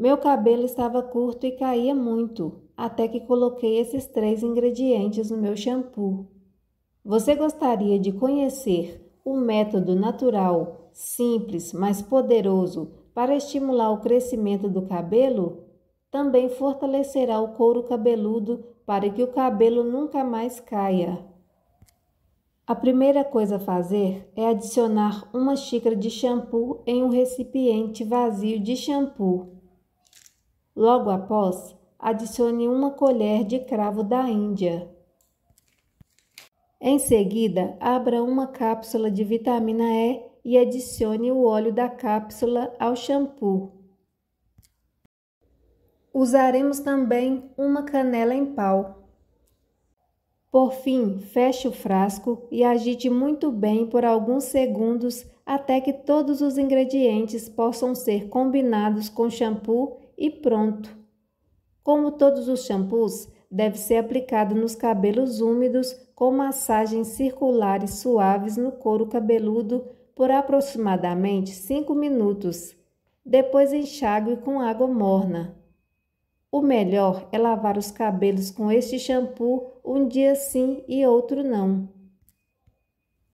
Meu cabelo estava curto e caía muito, até que coloquei esses três ingredientes no meu shampoo. Você gostaria de conhecer o método natural, simples, mas poderoso para estimular o crescimento do cabelo? Também fortalecerá o couro cabeludo para que o cabelo nunca mais caia. A primeira coisa a fazer é adicionar uma xícara de shampoo em um recipiente vazio de shampoo. Logo após, adicione uma colher de cravo da Índia. Em seguida, abra uma cápsula de vitamina E e adicione o óleo da cápsula ao shampoo. Usaremos também uma canela em pau. Por fim, feche o frasco e agite muito bem por alguns segundos até que todos os ingredientes possam ser combinados com shampoo e pronto. Como todos os shampoos, deve ser aplicado nos cabelos úmidos com massagens circulares suaves no couro cabeludo por aproximadamente 5 minutos. Depois enxague com água morna. O melhor é lavar os cabelos com este shampoo um dia sim e outro não.